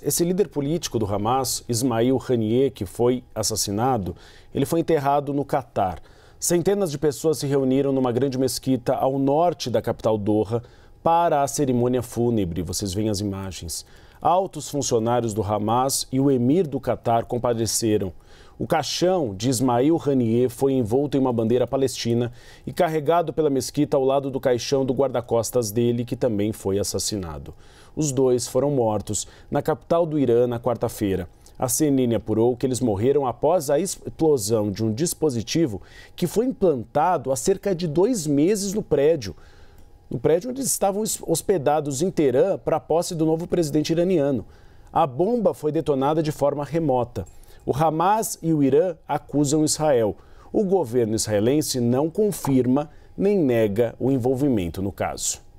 Esse líder político do Hamas, Ismail Hanier, que foi assassinado, ele foi enterrado no Catar. Centenas de pessoas se reuniram numa grande mesquita ao norte da capital Doha para a cerimônia fúnebre. Vocês veem as imagens altos funcionários do Hamas e o emir do Catar compareceram. O caixão de Ismail Hanier foi envolto em uma bandeira palestina e carregado pela mesquita ao lado do caixão do guarda-costas dele, que também foi assassinado. Os dois foram mortos na capital do Irã na quarta-feira. A CNN apurou que eles morreram após a explosão de um dispositivo que foi implantado há cerca de dois meses no prédio no prédio onde eles estavam hospedados em Teherã para a posse do novo presidente iraniano. A bomba foi detonada de forma remota. O Hamas e o Irã acusam Israel. O governo israelense não confirma nem nega o envolvimento no caso.